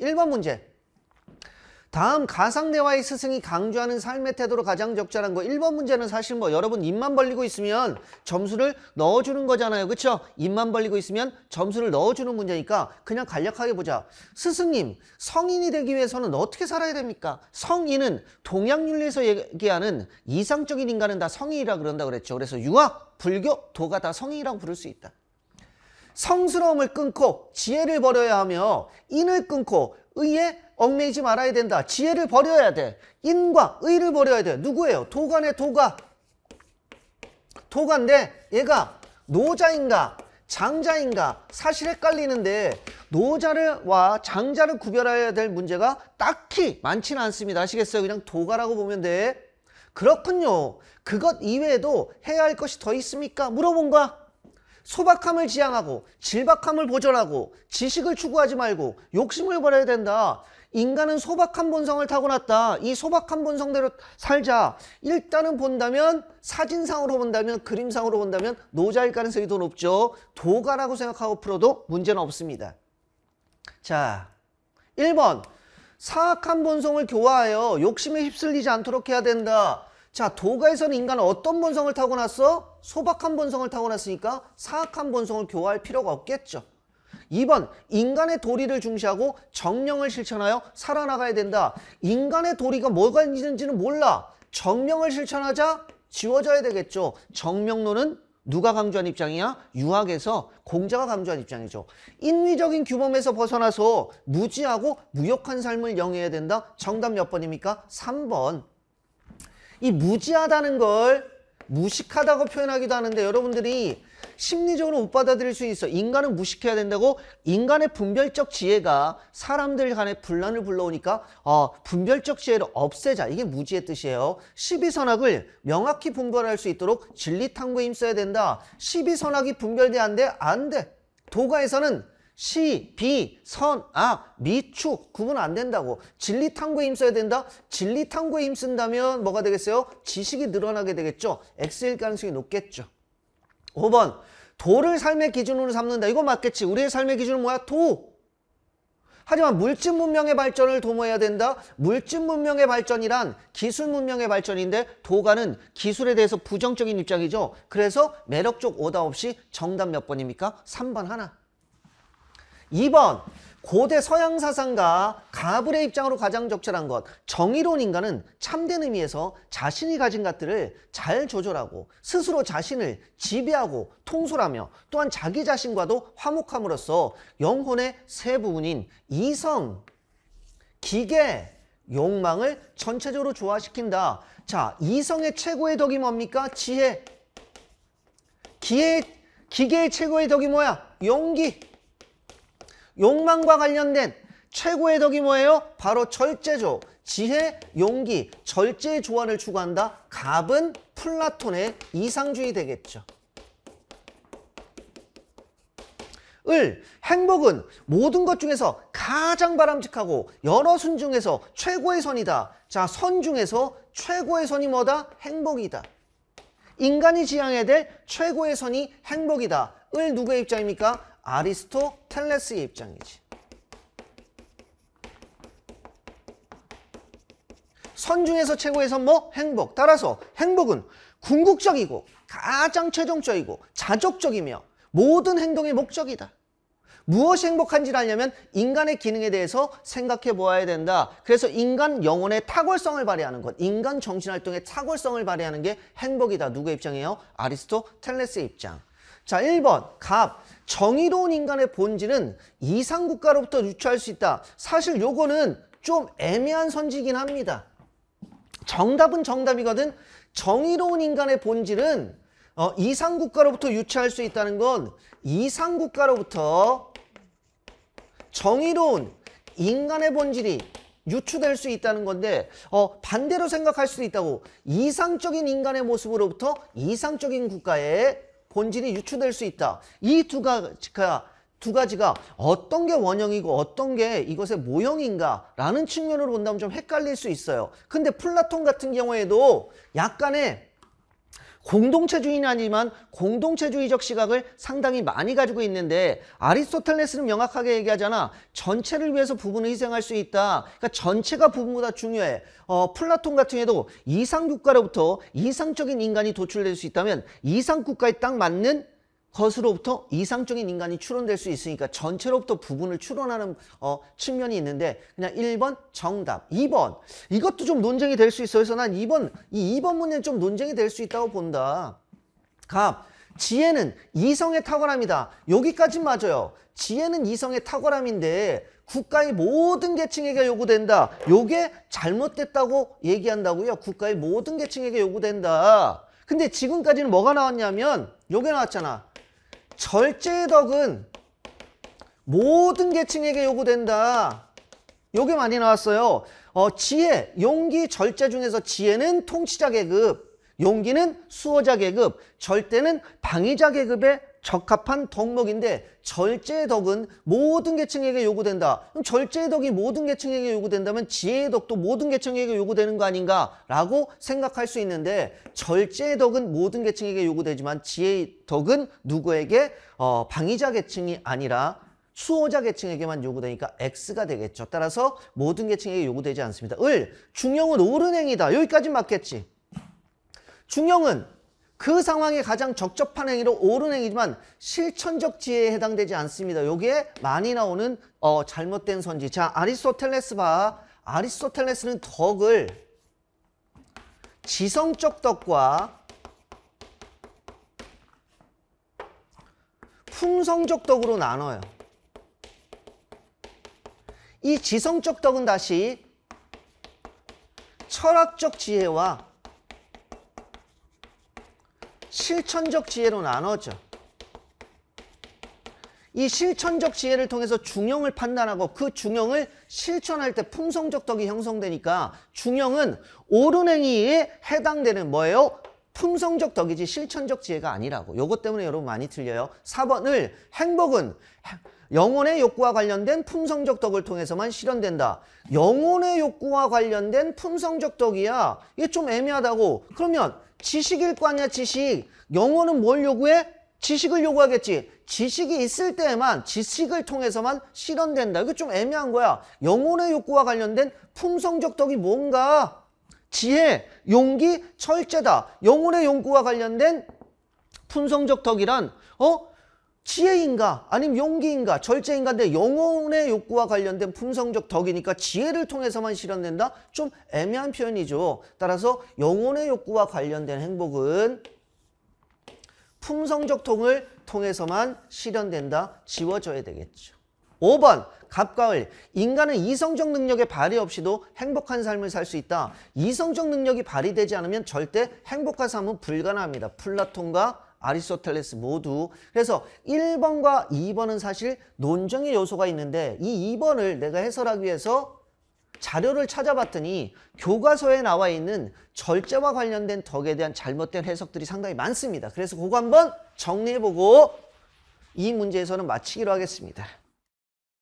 1번 문제. 다음 가상대화의 스승이 강조하는 삶의 태도로 가장 적절한 거 1번 문제는 사실 뭐 여러분 입만 벌리고 있으면 점수를 넣어주는 거잖아요 그렇죠 입만 벌리고 있으면 점수를 넣어주는 문제니까 그냥 간략하게 보자 스승님 성인이 되기 위해서는 어떻게 살아야 됩니까? 성인은 동양윤리에서 얘기하는 이상적인 인간은 다 성인이라 그런다 그랬죠 그래서 유학, 불교, 도가 다 성인이라고 부를 수 있다 성스러움을 끊고 지혜를 버려야 하며 인을 끊고 의에 얽매이지 말아야 된다. 지혜를 버려야 돼. 인과 의를 버려야 돼. 누구예요? 도가네 도가. 도가인데 얘가 노자인가 장자인가 사실 헷갈리는데 노자와 장자를 구별해야 될 문제가 딱히 많지는 않습니다. 아시겠어요? 그냥 도가라고 보면 돼. 그렇군요. 그것 이외에도 해야 할 것이 더 있습니까? 물어본 거야. 소박함을 지향하고 질박함을 보존하고 지식을 추구하지 말고 욕심을 버려야 된다. 인간은 소박한 본성을 타고났다. 이 소박한 본성대로 살자. 일단은 본다면 사진상으로 본다면 그림상으로 본다면 노자일 가능성이 더 높죠. 도가라고 생각하고 풀어도 문제는 없습니다. 자, 1번 사악한 본성을 교화하여 욕심에 휩쓸리지 않도록 해야 된다. 자, 도가에서는 인간은 어떤 본성을 타고났어? 소박한 본성을 타고났으니까 사악한 본성을 교화할 필요가 없겠죠. 2번 인간의 도리를 중시하고 정령을 실천하여 살아나가야 된다. 인간의 도리가 뭐가 있는지는 몰라. 정령을 실천하자 지워져야 되겠죠. 정명론은 누가 강조한 입장이야? 유학에서 공자가 강조한 입장이죠. 인위적인 규범에서 벗어나서 무지하고 무역한 삶을 영위해야 된다. 정답 몇 번입니까? 3번. 이 무지하다는 걸 무식하다고 표현하기도 하는데 여러분들이 심리적으로 못 받아들일 수 있어. 인간은 무식해야 된다고 인간의 분별적 지혜가 사람들 간의 분란을 불러오니까 어, 분별적 지혜를 없애자. 이게 무지의 뜻이에요. 12선악을 명확히 분별할 수 있도록 진리탐구에 힘써야 된다. 12선악이 분별돼 안 돼? 안 돼. 도가에서는 시, 비, 선, 악, 아, 미축 구분 안 된다고 진리 탐구에 힘써야 된다? 진리 탐구에 힘쓴다면 뭐가 되겠어요? 지식이 늘어나게 되겠죠? X일 가능성이 높겠죠 5번 도를 삶의 기준으로 삼는다 이거 맞겠지 우리의 삶의 기준은 뭐야? 도 하지만 물질 문명의 발전을 도모해야 된다. 물질 문명의 발전이란 기술 문명의 발전인데 도가는 기술에 대해서 부정적인 입장이죠. 그래서 매력적 오답 없이 정답 몇 번입니까? 3번 하나. 2번 고대 서양 사상가 가브의 입장으로 가장 적절한 것 정의로운 인간은 참된 의미에서 자신이 가진 것들을 잘 조절하고 스스로 자신을 지배하고 통솔하며 또한 자기 자신과도 화목함으로써 영혼의 세 부분인 이성, 기계, 욕망을 전체적으로 조화시킨다. 자, 이성의 최고의 덕이 뭡니까? 지혜. 기의 기계의 최고의 덕이 뭐야? 용기. 욕망과 관련된 최고의 덕이 뭐예요? 바로 절제죠. 지혜, 용기, 절제조화을 추구한다. 갑은 플라톤의 이상주의 되겠죠. 을, 행복은 모든 것 중에서 가장 바람직하고 여러 순 중에서 최고의 선이다. 자, 선 중에서 최고의 선이 뭐다? 행복이다. 인간이 지향해야 될 최고의 선이 행복이다. 을 누구의 입장입니까? 아리스토텔레스의 입장이지. 선 중에서 최고의 선 뭐? 행복. 따라서 행복은 궁극적이고 가장 최종적이고 자족적이며 모든 행동의 목적이다. 무엇이 행복한지를 알려면 인간의 기능에 대해서 생각해 보아야 된다. 그래서 인간 영혼의 탁월성을 발휘하는 것, 인간 정신활동의 탁월성을 발휘하는 게 행복이다. 누구의 입장이에요? 아리스토텔레스의 입장. 자, 1번 갑. 정의로운 인간의 본질은 이상국가로부터 유추할 수 있다. 사실 요거는 좀 애매한 선지긴 합니다. 정답은 정답이거든. 정의로운 인간의 본질은 어, 이상국가로부터 유추할 수 있다는 건 이상국가로부터 정의로운 인간의 본질이 유추될 수 있다는 건데 어, 반대로 생각할 수도 있다고 이상적인 인간의 모습으로부터 이상적인 국가에 본질이 유추될 수 있다. 이두 가지가 두 가지가 어떤 게 원형이고 어떤 게 이것의 모형인가라는 측면으로 본다면 좀 헷갈릴 수 있어요. 근데 플라톤 같은 경우에도 약간의 공동체주의는 아니지만 공동체주의적 시각을 상당히 많이 가지고 있는데 아리스토텔레스는 명확하게 얘기하잖아. 전체를 위해서 부분을 희생할 수 있다. 그러니까 전체가 부분보다 중요해. 어, 플라톤 같은 경우도 이상 국가로부터 이상적인 인간이 도출될 수 있다면 이상 국가에 딱 맞는 것으로부터 이상적인 인간이 추론될 수 있으니까 전체로부터 부분을 추론하는 어, 측면이 있는데 그냥 1번 정답 2번 이것도 좀 논쟁이 될 수 있어 요 그래서 난 2번 이 2번 문제는 좀 논쟁이 될 수 있다고 본다 갑 지혜는 이성의 탁월함이다 여기까지 맞아요 지혜는 이성의 탁월함인데 국가의 모든 계층에게 요구된다 요게 잘못됐다고 얘기한다고요 국가의 모든 계층에게 요구된다 근데 지금까지는 뭐가 나왔냐면 요게 나왔잖아 절제 덕은 모든 계층에게 요구된다. 요게 많이 나왔어요. 어, 지혜, 용기, 절제 중에서 지혜는 통치자 계급, 용기는 수호자 계급, 절대는 방위자 계급의 적합한 덕목인데 절제의 덕은 모든 계층에게 요구된다. 그럼 절제의 덕이 모든 계층에게 요구된다면 지혜의 덕도 모든 계층에게 요구되는 거 아닌가라고 생각할 수 있는데 절제의 덕은 모든 계층에게 요구되지만 지혜의 덕은 누구에게 어, 방위자 계층이 아니라 수호자 계층에게만 요구되니까 X가 되겠죠. 따라서 모든 계층에게 요구되지 않습니다. 을, 중형은 옳은 행위다. 여기까지 맞겠지. 중형은 그 상황에 가장 적접한 행위로 옳은 행위지만 실천적 지혜에 해당되지 않습니다. 여기에 많이 나오는 어, 잘못된 선지. 자, 아리스토텔레스 봐. 아리스토텔레스는 덕을 지성적 덕과 풍성적 덕으로 나눠요. 이 지성적 덕은 다시 철학적 지혜와 실천적 지혜로 나눠져이 실천적 지혜를 통해서 중형을 판단하고 그 중형을 실천할 때품성적 덕이 형성되니까 중형은 옳은 행위에 해당되는 뭐예요? 품성적 덕이지 실천적 지혜가 아니라고. 요것 때문에 여러분 많이 틀려요. 4번을 행복은 영혼의 욕구와 관련된 품성적 덕을 통해서만 실현된다. 영혼의 욕구와 관련된 품성적 덕이야. 이게 좀 애매하다고. 그러면 지식일 거 아니야 지식 영어는 뭘 요구해? 지식을 요구하겠지 지식이 있을 때에만 지식을 통해서만 실현된다 이거 좀 애매한 거야 영혼의 욕구와 관련된 품성적 덕이 뭔가 지혜, 용기, 철제다 영혼의 욕구와 관련된 품성적 덕이란 어? 지혜인가 아니면 용기인가 절제인가인데 영혼의 욕구와 관련된 품성적 덕이니까 지혜를 통해서만 실현된다? 좀 애매한 표현이죠. 따라서 영혼의 욕구와 관련된 행복은 품성적 통을 통해서만 실현된다. 지워져야 되겠죠. 5번 갑과을 인간은 이성적 능력의 발휘 없이도 행복한 삶을 살 수 있다. 이성적 능력이 발휘되지 않으면 절대 행복한 삶은 불가능합니다. 플라톤과 아리스토텔레스 모두 그래서 1번과 2번은 사실 논쟁의 요소가 있는데 이 2번을 내가 해설하기 위해서 자료를 찾아봤더니 교과서에 나와 있는 절제와 관련된 덕에 대한 잘못된 해석들이 상당히 많습니다. 그래서 그거 한번 정리해보고 이 문제에서는 마치기로 하겠습니다.